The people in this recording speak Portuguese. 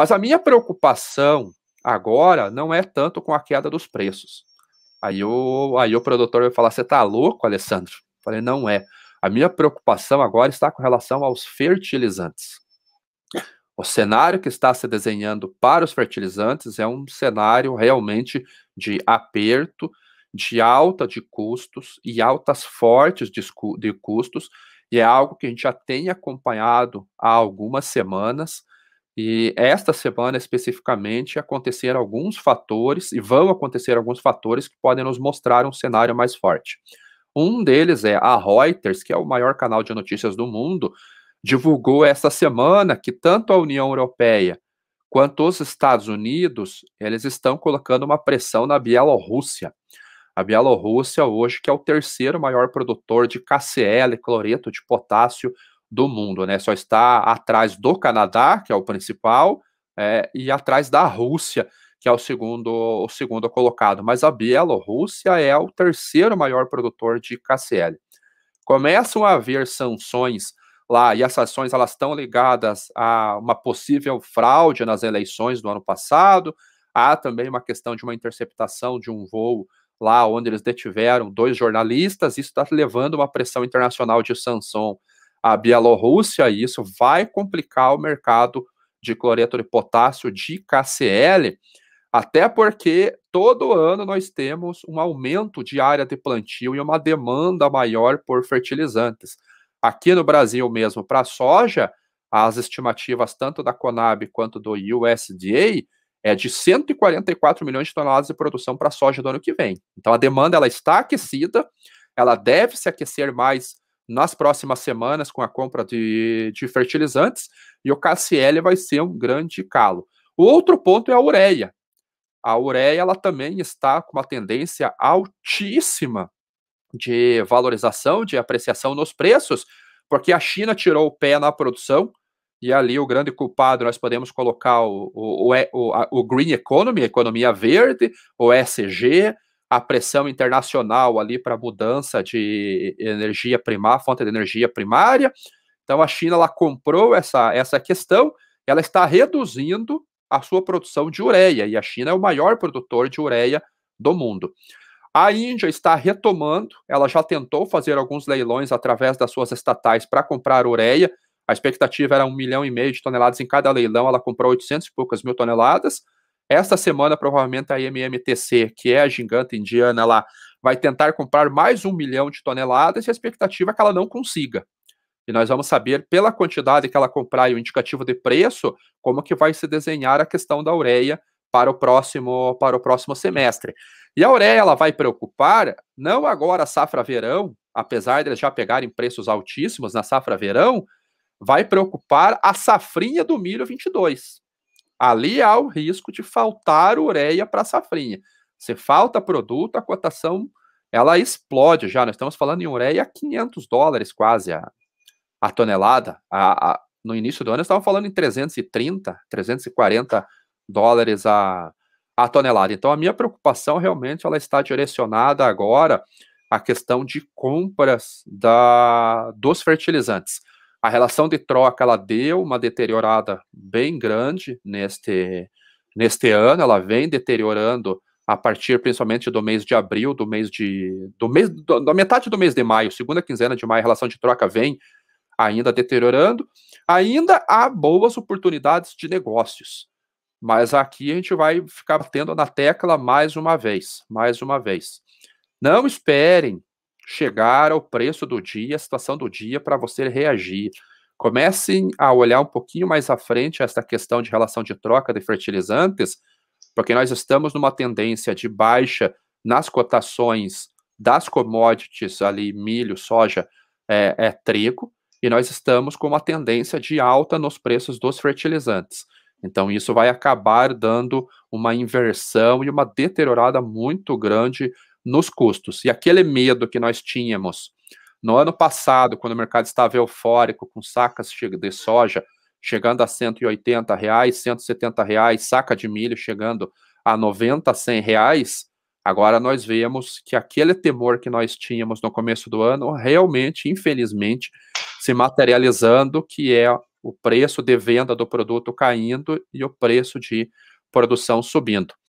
Mas a minha preocupação agora não é tanto com a queda dos preços. Aí o, aí o produtor vai falar: Você está louco, Alessandro? Eu falei: Não é. A minha preocupação agora está com relação aos fertilizantes. O cenário que está se desenhando para os fertilizantes é um cenário realmente de aperto, de alta de custos e altas fortes de, de custos, e é algo que a gente já tem acompanhado há algumas semanas e esta semana especificamente aconteceram alguns fatores, e vão acontecer alguns fatores que podem nos mostrar um cenário mais forte. Um deles é a Reuters, que é o maior canal de notícias do mundo, divulgou esta semana que tanto a União Europeia quanto os Estados Unidos, eles estão colocando uma pressão na Bielorrússia. A Bielorrússia hoje que é o terceiro maior produtor de KCl, cloreto de potássio do mundo, né? Só está atrás do Canadá, que é o principal, é, e atrás da Rússia, que é o segundo, o segundo colocado. Mas a Bielorrússia é o terceiro maior produtor de KCL. Começam a haver sanções lá, e as sanções elas estão ligadas a uma possível fraude nas eleições do ano passado. Há também uma questão de uma interceptação de um voo lá onde eles detiveram dois jornalistas. Isso está levando uma pressão internacional de sanção a Bielorrússia, e isso vai complicar o mercado de cloreto de potássio de KCl, até porque todo ano nós temos um aumento de área de plantio e uma demanda maior por fertilizantes. Aqui no Brasil mesmo, para soja, as estimativas tanto da Conab quanto do USDA é de 144 milhões de toneladas de produção para soja do ano que vem. Então a demanda ela está aquecida, ela deve se aquecer mais nas próximas semanas com a compra de, de fertilizantes e o KCL vai ser um grande calo. O outro ponto é a ureia. A ureia ela também está com uma tendência altíssima de valorização, de apreciação nos preços, porque a China tirou o pé na produção, e ali o grande culpado nós podemos colocar o, o, o, o, Green Economy, a economia verde, o ESG, a pressão internacional ali para mudança de energia primária, fonte de energia primária. Então a China ela comprou essa, essa questão, ela está reduzindo a sua produção de ureia, e a China é o maior produtor de ureia do mundo. A Índia está retomando, ela já tentou fazer alguns leilões através das suas estatais para comprar ureia. A expectativa era um milhão e meio de toneladas em cada leilão, ela comprou 800 e poucas mil toneladas. Esta semana, provavelmente, a MMTC, que é a gigante indiana lá, vai tentar comprar mais um milhão de toneladas e a expectativa é que ela não consiga. E nós vamos saber, pela quantidade que ela comprar e o indicativo de preço, como que vai se desenhar a questão da ureia para o próximo, para o próximo semestre. E a ureia ela vai preocupar, não agora a safra verão, apesar de eles já pegarem preços altíssimos na safra verão, vai preocupar a safrinha do milho 22. Ali há o risco de faltar ureia para a safrinha. Se falta produto, a cotação ela explode já. Nós né? estamos falando em ureia a 500 dólares quase a, a tonelada. A, a, no início do ano, estavam falando em 330, 340 dólares a, a tonelada. Então, a minha preocupação realmente ela está direcionada agora à questão de compras da, dos fertilizantes. A relação de troca ela deu uma deteriorada bem grande neste, neste ano, ela vem deteriorando a partir principalmente do mês de abril, do mês de. do mês do, da metade do mês de maio, segunda quinzena de maio, a relação de troca vem ainda deteriorando. Ainda há boas oportunidades de negócios. Mas aqui a gente vai ficar batendo na tecla mais uma vez, mais uma vez. Não esperem chegar ao preço do dia, a situação do dia, para você reagir. Comecem a olhar um pouquinho mais à frente essa questão de relação de troca de fertilizantes, porque nós estamos numa tendência de baixa nas cotações das commodities ali, milho, soja, é, é, trigo, e nós estamos com uma tendência de alta nos preços dos fertilizantes. Então, isso vai acabar dando uma inversão e uma deteriorada muito grande nos custos. E aquele medo que nós tínhamos no ano passado, quando o mercado estava eufórico, com sacas de soja chegando a 180 reais, 170 reais, saca de milho chegando a 90, 100 reais, agora nós vemos que aquele temor que nós tínhamos no começo do ano realmente, infelizmente, se materializando, que é o preço de venda do produto caindo e o preço de produção subindo.